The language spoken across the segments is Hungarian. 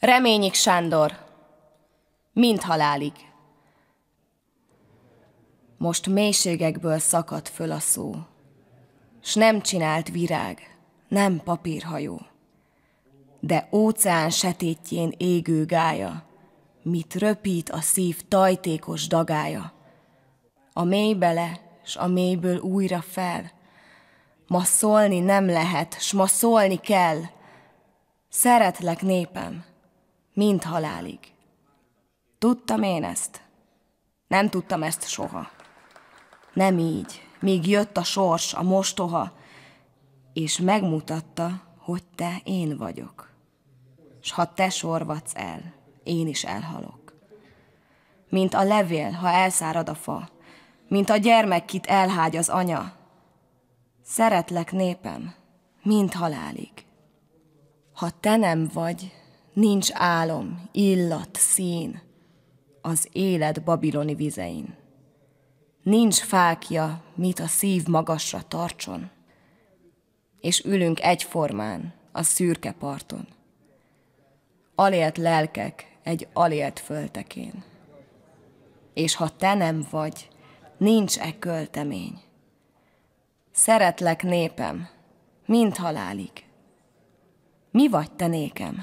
Reményik Sándor. Mind halálig. Most mélységekből szakadt föl a szó, s nem csinált virág, nem papírhajó, de óceán setétjén égő gája, mit röpít a szív tajtékos dagája. A mély bele, s a mélyből újra fel, ma szólni nem lehet, s ma szólni kell. Szeretlek népem, mint halálig. Tudtam én ezt? Nem tudtam ezt soha. Nem így, míg jött a sors, a mostoha, és megmutatta, hogy te én vagyok. S ha te sorvadsz el, én is elhalok. Mint a levél, ha elszárad a fa, mint a gyermek, kit elhágy az anya. Szeretlek népem, mint halálig. Ha te nem vagy, Nincs álom, illat, szín az élet babiloni vizein. Nincs fákja, mit a szív magasra tartson, és ülünk egyformán a szürke parton. Alélt lelkek egy alélt föltekén. És ha te nem vagy, nincs e költemény. Szeretlek népem, mint halálig. Mi vagy te nékem?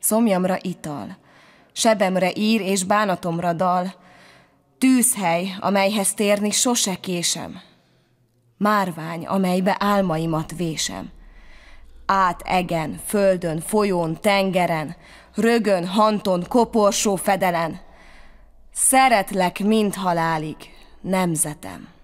szomjamra ital, sebemre ír és bánatomra dal, tűzhely, amelyhez térni sose késem, márvány, amelybe álmaimat vésem, át egen, földön, folyón, tengeren, rögön, hanton, koporsó fedelen, szeretlek mind halálig, nemzetem.